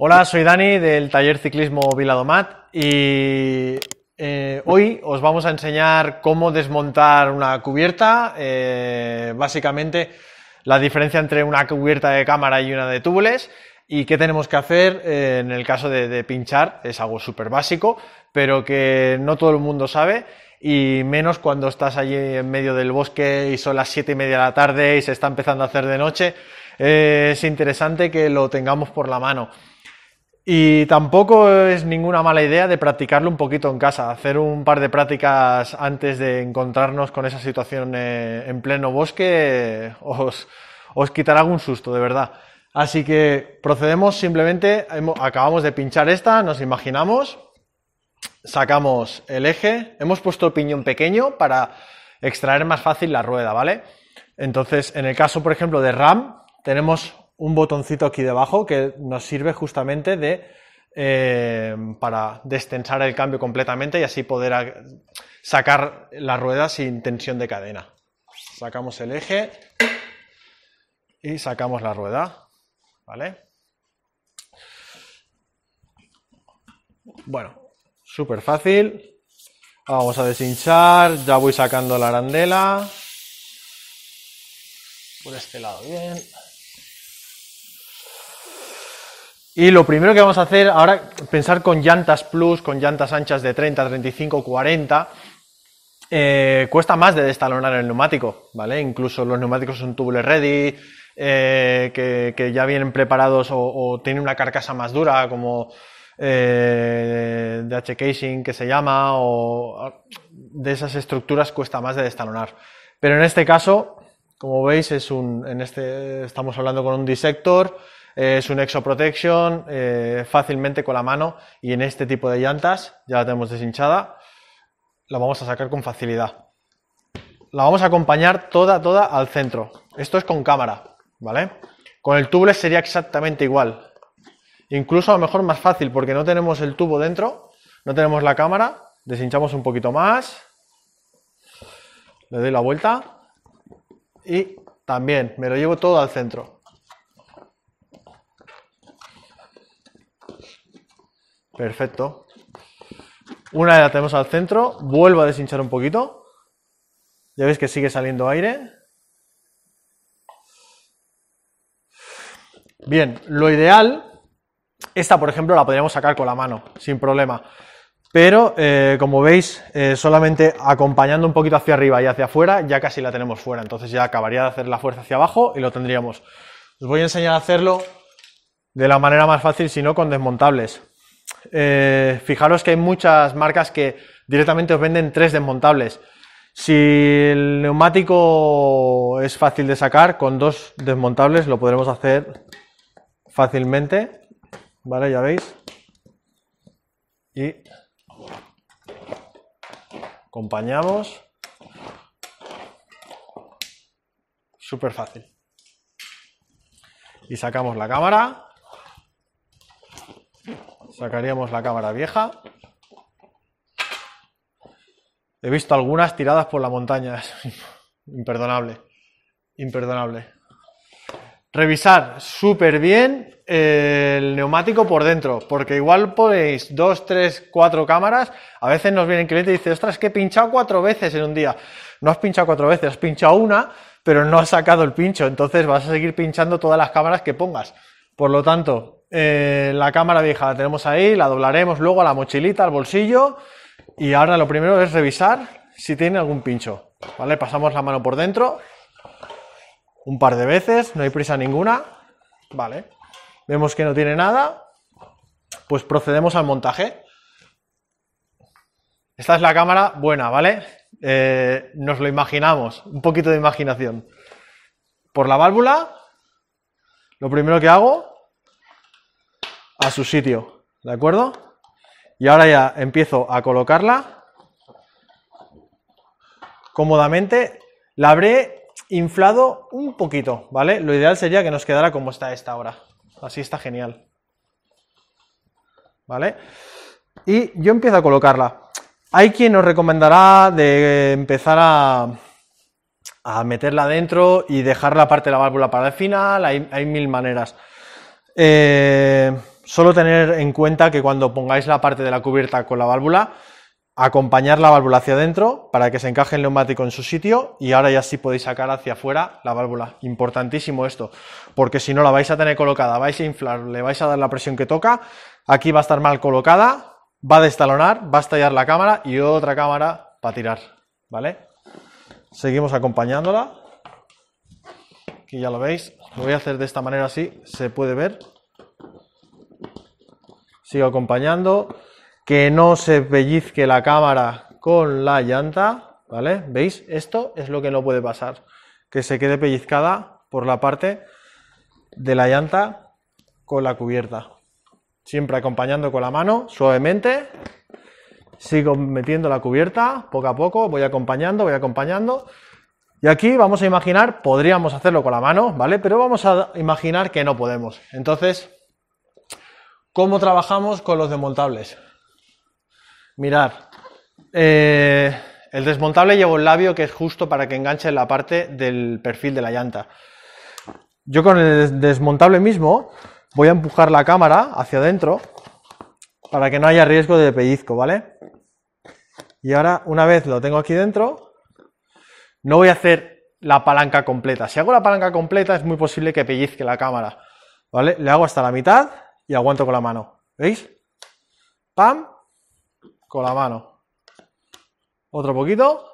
Hola, soy Dani del taller ciclismo Viladomat y eh, hoy os vamos a enseñar cómo desmontar una cubierta. Eh, básicamente la diferencia entre una cubierta de cámara y una de túbules y qué tenemos que hacer eh, en el caso de, pinchar. Es algo súper básico, pero que no todo el mundo sabe y menos cuando estás allí en medio del bosque y son las 7 y media de la tarde y se está empezando a hacer de noche. es interesante que lo tengamos por la mano. Y tampoco es ninguna mala idea de practicarlo un poquito en casa, hacer un par de prácticas antes de encontrarnos con esa situación eh, en pleno bosque os, quitará algún susto, de verdad. Así que procedemos simplemente, acabamos de pinchar esta, nos imaginamos, sacamos el eje, hemos puesto el piñón pequeño para extraer más fácil la rueda, ¿vale? Entonces, en el caso, por ejemplo, de RAM, tenemos un botoncito aquí debajo que nos sirve justamente de eh, para destensar el cambio completamente y así poder sacar la rueda sin tensión de cadena. Sacamos el eje y sacamos la rueda, ¿vale? Bueno, súper fácil. Vamos a deshinchar, ya voy sacando la arandela. Por este lado, bien. Y lo primero que vamos a hacer ahora, pensar con llantas plus, con llantas anchas de 30, 35, 40, cuesta más de destalonar el neumático, ¿vale? Incluso los neumáticos son tubules ready, eh, que, ya vienen preparados o, tienen una carcasa más dura, como eh, de H casing que se llama, o de esas estructuras cuesta más de destalonar. Pero en este caso, como veis, es un, en este, estamos hablando con un disector, es un exo protection eh, fácilmente con la mano y en este tipo de llantas, ya la tenemos deshinchada, la vamos a sacar con facilidad. La vamos a acompañar toda, toda al centro. Esto es con cámara, ¿vale? Con el tubeless sería exactamente igual. Incluso a lo mejor más fácil porque no tenemos el tubo dentro, no tenemos la cámara, deshinchamos un poquito más, le doy la vuelta y también me lo llevo todo al centro. Perfecto. Una vez la tenemos al centro, vuelvo a deshinchar un poquito. Ya veis que sigue saliendo aire. Bien, lo ideal, esta por ejemplo la podríamos sacar con la mano, sin problema. Pero eh, como veis, eh, solamente acompañando un poquito hacia arriba y hacia afuera, ya casi la tenemos fuera. Entonces ya acabaría de hacer la fuerza hacia abajo y lo tendríamos. Os voy a enseñar a hacerlo de la manera más fácil, si no con desmontables. Eh, fijaros que hay muchas marcas que directamente os venden tres desmontables. Si el neumático es fácil de sacar, con dos desmontables lo podremos hacer fácilmente. ¿Vale? Ya veis. Y acompañamos. Súper fácil. Y sacamos la cámara. Sacaríamos la cámara vieja. He visto algunas tiradas por la montaña. Imperdonable. Imperdonable. Revisar súper bien eh, el neumático por dentro, porque igual ponéis dos, tres, cuatro cámaras. A veces nos viene el cliente y dice, ostras, que he pinchado cuatro veces en un día. No has pinchado cuatro veces, has pinchado una, pero no has sacado el pincho. Entonces vas a seguir pinchando todas las cámaras que pongas. Por lo tanto, eh, la cámara vieja la tenemos ahí, la doblaremos luego a la mochilita, al bolsillo. Y ahora lo primero es revisar si tiene algún pincho. ¿Vale? Pasamos la mano por dentro un par de veces, no hay prisa ninguna. Vale. Vemos que no tiene nada. Pues procedemos al montaje. Esta es la cámara buena, ¿vale? Eh, nos lo imaginamos, un poquito de imaginación. Por la válvula, lo primero que hago a su sitio, ¿de acuerdo? Y ahora ya empiezo a colocarla cómodamente. La habré inflado un poquito, ¿vale? Lo ideal sería que nos quedara como está esta ahora. Así está genial. ¿Vale? Y yo empiezo a colocarla. Hay quien nos recomendará de empezar a, meterla dentro y dejar la parte de la válvula para el final. Hay, hay mil maneras. Eh, Solo tener en cuenta que cuando pongáis la parte de la cubierta con la válvula, acompañar la válvula hacia adentro para que se encaje el neumático en su sitio y ahora ya sí podéis sacar hacia afuera la válvula. Importantísimo esto, porque si no la vais a tener colocada, vais a inflar, le vais a dar la presión que toca, aquí va a estar mal colocada, va a destalonar, va a estallar la cámara y otra cámara para tirar, ¿vale? Seguimos acompañándola. Aquí ya lo veis, lo voy a hacer de esta manera así, se puede ver sigo acompañando, que no se pellizque la cámara con la llanta, ¿vale? ¿Veis? Esto es lo que no puede pasar, que se quede pellizcada por la parte de la llanta con la cubierta. Siempre acompañando con la mano, suavemente. Sigo metiendo la cubierta, poco a poco, voy acompañando, voy acompañando. Y aquí vamos a imaginar, podríamos hacerlo con la mano, ¿vale? Pero vamos a imaginar que no podemos. Entonces, ¿Cómo trabajamos con los desmontables? Mirad, eh, el desmontable lleva un labio que es justo para que enganche la parte del perfil de la llanta. Yo con el desmontable mismo voy a empujar la cámara hacia adentro para que no haya riesgo de pellizco, ¿vale? Y ahora, una vez lo tengo aquí dentro, no voy a hacer la palanca completa. Si hago la palanca completa, es muy posible que pellizque la cámara, ¿vale? Le hago hasta la mitad y aguanto con la mano. ¿Veis? Pam, con la mano. Otro poquito.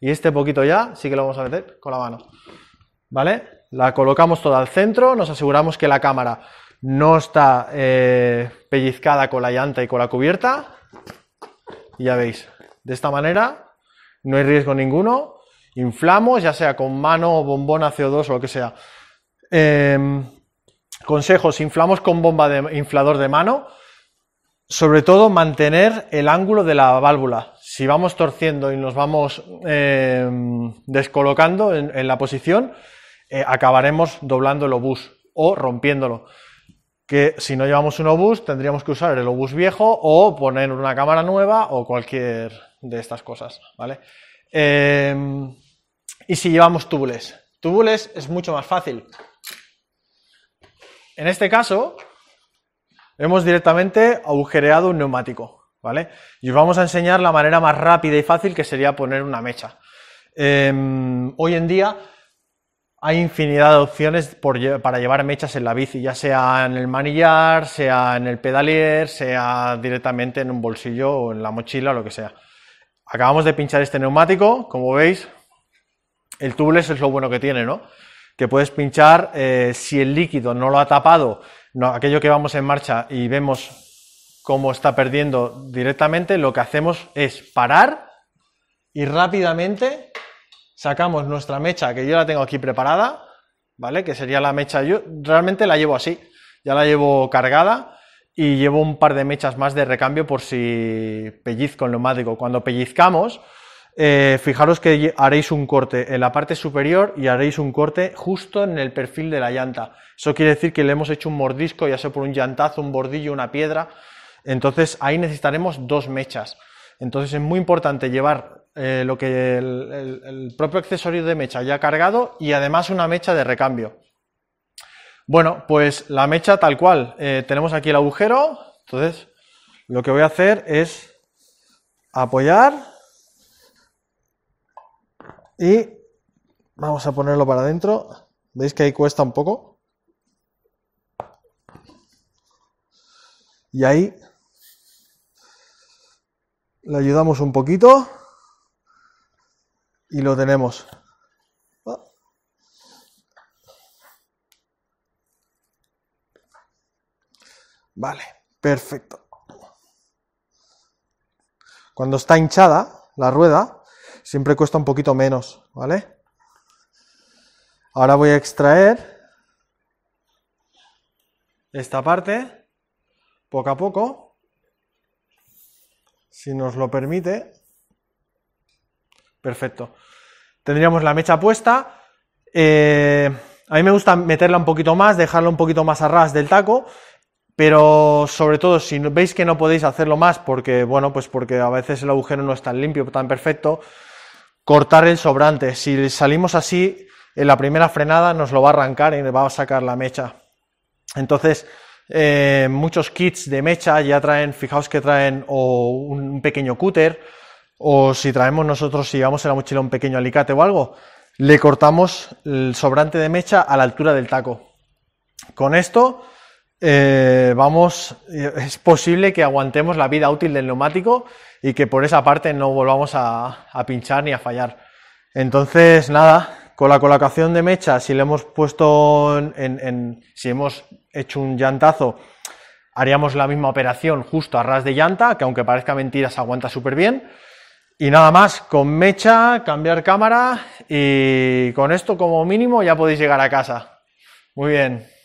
Y este poquito ya sí que lo vamos a meter con la mano. ¿Vale? La colocamos toda al centro, nos aseguramos que la cámara no está eh, pellizcada con la llanta y con la cubierta. Y ya veis, de esta manera no hay riesgo ninguno. Inflamos, ya sea con mano, o bombona, CO2 o lo que sea. Em, Consejos, inflamos con bomba de inflador de mano. Sobre todo mantener el ángulo de la válvula. Si vamos torciendo y nos vamos em, descolocando en, la posición, eh, acabaremos doblando el obús o rompiéndolo. Que si no llevamos un obús, tendríamos que usar el obús viejo o poner una cámara nueva o cualquier de estas cosas, ¿vale? Em, y si llevamos túbules. Túbules es mucho más fácil. En este caso, hemos directamente agujereado un neumático, ¿vale? Y os vamos a enseñar la manera más rápida y fácil que sería poner una mecha. Em, hoy en día hay infinidad de opciones para llevar mechas en la bici, ya sea en el manillar, sea en el pedalier, sea directamente en un bolsillo o en la mochila, o lo que sea. Acabamos de pinchar este neumático, como veis, el tubeless es lo bueno que tiene, ¿no? que puedes pinchar eh, si el líquido no lo ha tapado, no, aquello que vamos en marcha y vemos cómo está perdiendo directamente, lo que hacemos es parar y rápidamente sacamos nuestra mecha, que yo la tengo aquí preparada, ¿vale? Que sería la mecha, yo realmente la llevo así, ya la llevo cargada y llevo un par de mechas más de recambio por si pellizco en digo Cuando pellizcamos, eh, fijaros que haréis un corte en la parte superior y haréis un corte justo en el perfil de la llanta. Eso quiere decir que le hemos hecho un mordisco, ya sea por un llantazo, un bordillo, una piedra. Entonces ahí necesitaremos dos mechas. Entonces es muy importante llevar eh, lo que el, propio accesorio de mecha ya cargado y además una mecha de recambio. Bueno, pues la mecha tal cual. Eh, tenemos aquí el agujero. Entonces, lo que voy a hacer es apoyar y vamos a ponerlo para adentro. ¿Veis que ahí cuesta un poco? Y ahí le ayudamos un poquito y lo tenemos. Vale, perfecto. Cuando está hinchada la rueda, Siempre cuesta un poquito menos, ¿vale? Ahora voy a extraer esta parte, poco a poco, si nos lo permite. Perfecto. Tendríamos la mecha puesta. Eh, a mí me gusta meterla un poquito más, dejarla un poquito más a ras del taco, pero sobre todo si veis que no podéis hacerlo más porque, bueno, pues porque a veces el agujero no es tan limpio, tan perfecto, cortar el sobrante. Si salimos así, en la primera frenada nos lo va a arrancar y le va a sacar la mecha. Entonces, eh, muchos kits de mecha ya traen, fijaos que traen o un pequeño cúter, o si traemos nosotros, si llevamos en la mochila un pequeño alicate o algo, le cortamos el sobrante de mecha a la altura del taco. Con esto eh, vamos, eh, es posible que aguantemos la vida útil del neumático y que por esa parte no volvamos a, pinchar ni a fallar. Entonces, nada, con la colocación de mecha, si le hemos puesto en, en, si hemos hecho un llantazo, haríamos la misma operación justo a ras de llanta, que aunque parezca mentira se aguanta súper bien. Y nada más, con mecha, cambiar cámara y con esto como mínimo ya podéis llegar a casa. Muy bien.